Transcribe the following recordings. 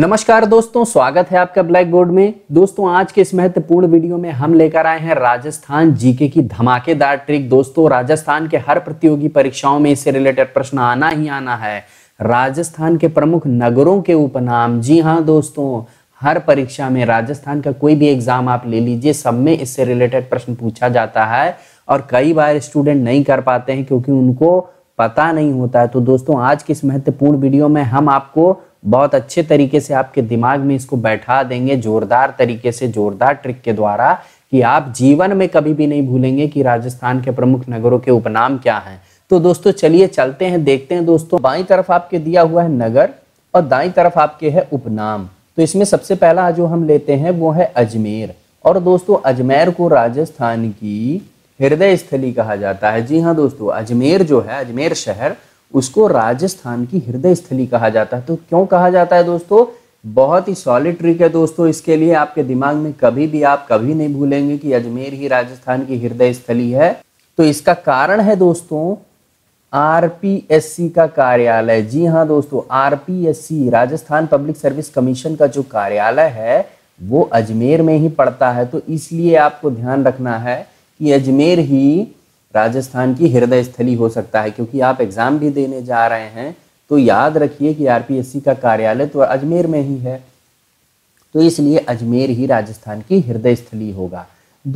नमस्कार दोस्तों स्वागत है आपका ब्लैक बोर्ड में दोस्तों आज के इस महत्वपूर्ण वीडियो में हम लेकर आए हैं राजस्थान जीके की धमाकेदार ट्रिक दोस्तों राजस्थान के हर प्रतियोगी परीक्षाओं में इससे रिलेटेड प्रश्न आना ही आना है राजस्थान के प्रमुख नगरों के उपनाम जी हाँ दोस्तों हर परीक्षा में राजस्थान का कोई भी एग्जाम आप ले लीजिए सब में इससे रिलेटेड प्रश्न पूछा जाता है और कई बार स्टूडेंट नहीं कर पाते हैं क्योंकि उनको पता नहीं होता है तो दोस्तों आज की इस महत्वपूर्ण वीडियो में हम आपको बहुत अच्छे तरीके से आपके दिमाग में इसको बैठा देंगे जोरदार तरीके से जोरदार ट्रिक के द्वारा कि आप जीवन में कभी भी नहीं भूलेंगे कि राजस्थान के प्रमुख नगरों के उपनाम क्या हैं तो दोस्तों चलिए चलते हैं देखते हैं दोस्तों बाई तरफ आपके दिया हुआ है नगर और दाई तरफ आपके है उपनाम तो इसमें सबसे पहला जो हम लेते हैं वो है अजमेर और दोस्तों अजमेर को राजस्थान की हृदय स्थली कहा जाता है जी हाँ दोस्तों अजमेर जो है अजमेर शहर उसको राजस्थान की हृदय स्थली कहा जाता है तो क्यों कहा जाता है दोस्तों बहुत ही सॉलिड ट्रिक है दोस्तों इसके लिए आपके दिमाग में कभी भी आप कभी नहीं भूलेंगे कि अजमेर ही राजस्थान की हृदय स्थली है तो इसका कारण है दोस्तों आरपीएससी का कार्यालय जी हाँ दोस्तों RPSC Rajasthan public service commission का जो कार्यालय है वो अजमेर में ही पड़ता है तो इसलिए आपको ध्यान रखना है कि अजमेर ही राजस्थान की हृदय स्थली हो सकता है क्योंकि आप एग्ज़ाम भी देने जा रहे हैं तो याद रखिए कि आरपीएससी का कार्यालय तो अजमेर में ही है तो इसलिए अजमेर ही राजस्थान की हृदय स्थली होगा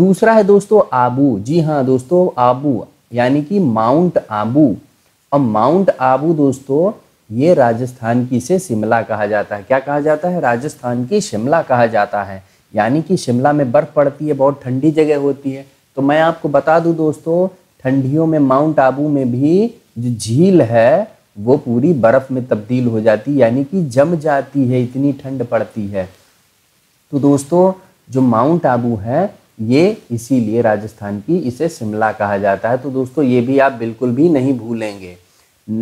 दूसरा है दोस्तों आबू जी हाँ दोस्तों आबू यानी कि माउंट आबू और माउंट आबू दोस्तों ये राजस्थान की से शिमला कहा जाता है क्या कहा जाता है राजस्थान की शिमला कहा जाता है यानी कि शिमला में बर्फ़ पड़ती है बहुत ठंडी जगह होती है तो मैं आपको बता दूं दोस्तों ठंडियों में माउंट आबू में भी जो झील है वो पूरी बर्फ में तब्दील हो जाती यानी कि जम जाती है इतनी ठंड पड़ती है तो दोस्तों जो माउंट आबू है ये इसीलिए राजस्थान की इसे शिमला कहा जाता है तो दोस्तों ये भी आप बिल्कुल भी नहीं भूलेंगे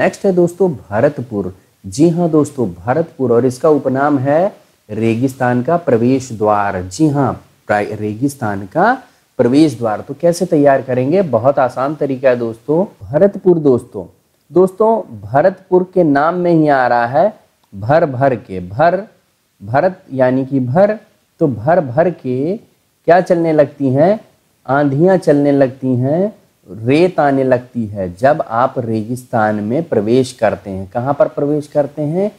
नेक्स्ट है दोस्तों भरतपुर जी हाँ दोस्तों भरतपुर और इसका उपनाम है रेगिस्तान का प्रवेश द्वार जी हाँ रेगिस्तान का प्रवेश द्वार तो कैसे तैयार करेंगे बहुत आसान तरीका है दोस्तों भरतपुर दोस्तों दोस्तों भरतपुर के नाम में ही आ रहा है भर भर के भर भरत यानी कि भर तो भर भर के क्या चलने लगती हैं आंधियाँ चलने लगती हैं रेत आने लगती है जब आप रेगिस्तान में प्रवेश करते हैं कहाँ पर प्रवेश करते हैं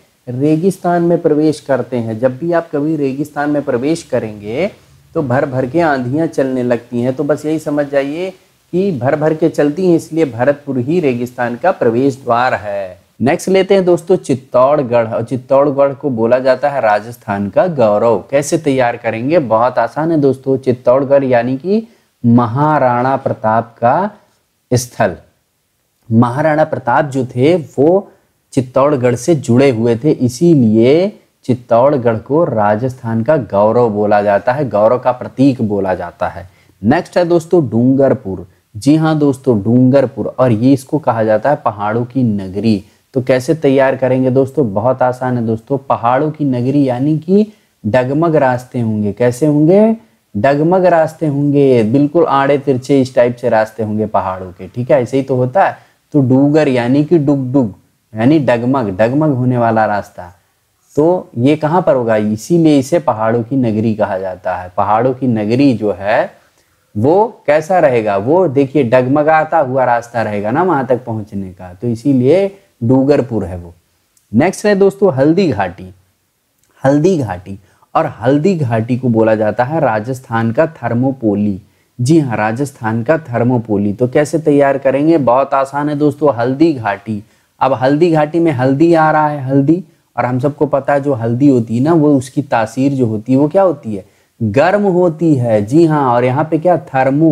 रेगिस्तान में प्रवेश करते हैं जब भी आप कभी रेगिस्तान में प्रवेश करेंगे तो भर भर के आंधियाँ चलने लगती हैं तो बस यही समझ जाइए कि भर भर के चलती हैं इसलिए भरतपुर ही रेगिस्तान का प्रवेश द्वार है नेक्स्ट लेते हैं दोस्तों चित्तौड़गढ़ और चित्तौड़गढ़ को बोला जाता है राजस्थान का गौरव कैसे तैयार करेंगे बहुत आसान है दोस्तों चित्तौड़गढ़ यानी कि महाराणा प्रताप का स्थल महाराणा प्रताप जो थे वो चित्तौड़गढ़ से जुड़े हुए थे इसीलिए चित्तौड़गढ़ को राजस्थान का गौरव बोला जाता है गौरव का प्रतीक बोला जाता है नेक्स्ट है दोस्तों डूंगरपुर जी हाँ दोस्तों डूंगरपुर और ये इसको कहा जाता है पहाड़ों की नगरी तो कैसे तैयार करेंगे दोस्तों बहुत आसान है दोस्तों पहाड़ों की नगरी यानी कि डगमग रास्ते होंगे कैसे होंगे डगमग रास्ते होंगे बिल्कुल आड़े तिरछे इस टाइप से रास्ते होंगे पहाड़ों के ठीक है ऐसे ही तो होता है तो डूगर यानी कि डुग डुग यानी डगमग डगमग होने वाला रास्ता तो ये कहाँ पर होगा इसीलिए इसे पहाड़ों की नगरी कहा जाता है पहाड़ों की नगरी जो है वो कैसा रहेगा वो देखिए डगमगाता हुआ रास्ता रहेगा ना वहां तक पहुंचने का तो इसीलिए डूगरपुर है वो नेक्स्ट है दोस्तों हल्दी घाटी हल्दी घाटी और हल्दी घाटी को बोला जाता है राजस्थान का थर्मोपोली जी हाँ राजस्थान का थर्मोपोली तो कैसे तैयार करेंगे बहुत आसान है दोस्तों हल्दी घाटी अब हल्दी घाटी में हल्दी आ रहा है हल्दी और हम सबको पता है जो हल्दी होती है ना वो उसकी तासीर जो होती है वो क्या होती है गर्म होती है जी हाँ और यहाँ पे क्या थर्मो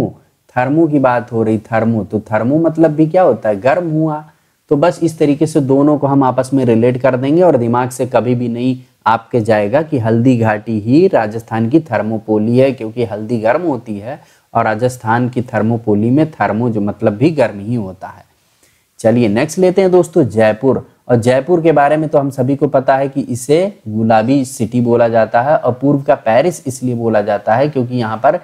थर्मो की बात हो रही थर्मो तो थर्मो मतलब भी क्या होता है गर्म हुआ तो बस इस तरीके से दोनों को हम आपस में रिलेट कर देंगे और दिमाग से कभी भी नहीं आपके जाएगा कि हल्दी घाटी ही राजस्थान की थर्मोपोली है क्योंकि हल्दी गर्म होती है और राजस्थान की थर्मोपोली में थर्मो जो मतलब भी गर्म ही होता है चलिए नेक्स्ट लेते हैं दोस्तों जयपुर और जयपुर के बारे में तो हम सभी को पता है कि इसे गुलाबी सिटी बोला जाता है और पूर्व का पेरिस इसलिए बोला जाता है क्योंकि यहाँ पर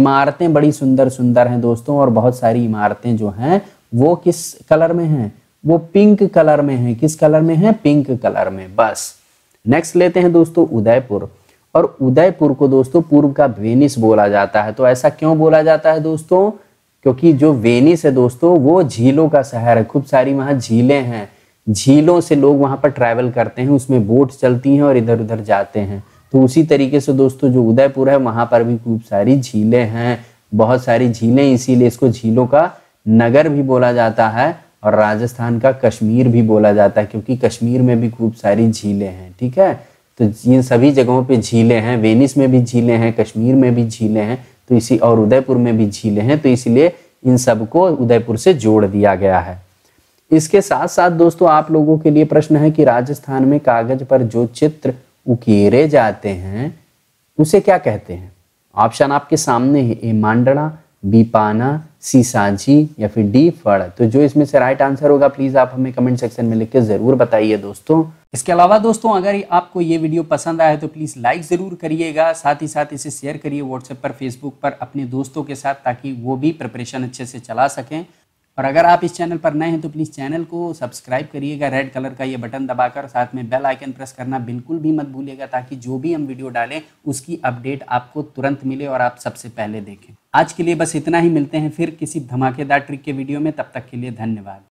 इमारतें बड़ी सुंदर सुंदर हैं दोस्तों और बहुत सारी इमारतें जो हैं वो किस कलर में हैं वो पिंक कलर में हैं किस कलर में हैं पिंक कलर में बस नेक्स्ट लेते हैं दोस्तों उदयपुर और उदयपुर को दोस्तों पूर्व का वेनिस बोला जाता है तो ऐसा क्यों बोला जाता है दोस्तों क्योंकि जो वेनिस है दोस्तों वो झीलों का शहर है खूब सारी वहाँ झीलें हैं झीलों से लोग वहाँ पर ट्रैवल करते हैं उसमें बोट चलती हैं और इधर उधर जाते हैं तो उसी तरीके से दोस्तों जो उदयपुर है वहाँ पर भी खूब सारी झीलें हैं बहुत सारी झीलें इसीलिए इसको झीलों का नगर भी बोला जाता है और राजस्थान का कश्मीर भी बोला जाता है क्योंकि कश्मीर में भी खूब सारी झीलें हैं ठीक है तो इन सभी जगहों पे झीलें हैं वेनिस में भी झीलें हैं कश्मीर में भी झीलें हैं तो इसी और उदयपुर में भी झीलें हैं तो इसलिए इन सबको उदयपुर से जोड़ दिया गया है इसके साथ साथ दोस्तों आप लोगों के लिए प्रश्न है कि राजस्थान में कागज पर जो चित्र उकेरे जाते हैं उसे क्या कहते हैं ऑप्शन आपके सामने है ए मांडना बी पाना सी सांझी या फिर डी फड़ तो जो इसमें से राइट आंसर होगा प्लीज आप हमें कमेंट सेक्शन में लिख के जरूर बताइए दोस्तों इसके अलावा दोस्तों अगर आपको ये वीडियो पसंद आया तो प्लीज लाइक जरूर करिएगा साथ ही साथ इसे शेयर करिए व्हाट्सएप पर फेसबुक पर अपने दोस्तों के साथ ताकि वो भी प्रिपरेशन अच्छे से चला सकें और अगर आप इस चैनल पर नए हैं तो प्लीज़ चैनल को सब्सक्राइब करिएगा रेड कलर का ये बटन दबाकर साथ में बेल आइकन प्रेस करना बिल्कुल भी मत भूलिएगा ताकि जो भी हम वीडियो डालें उसकी अपडेट आपको तुरंत मिले और आप सबसे पहले देखें आज के लिए बस इतना ही मिलते हैं फिर किसी धमाकेदार ट्रिक के वीडियो में तब तक के लिए धन्यवाद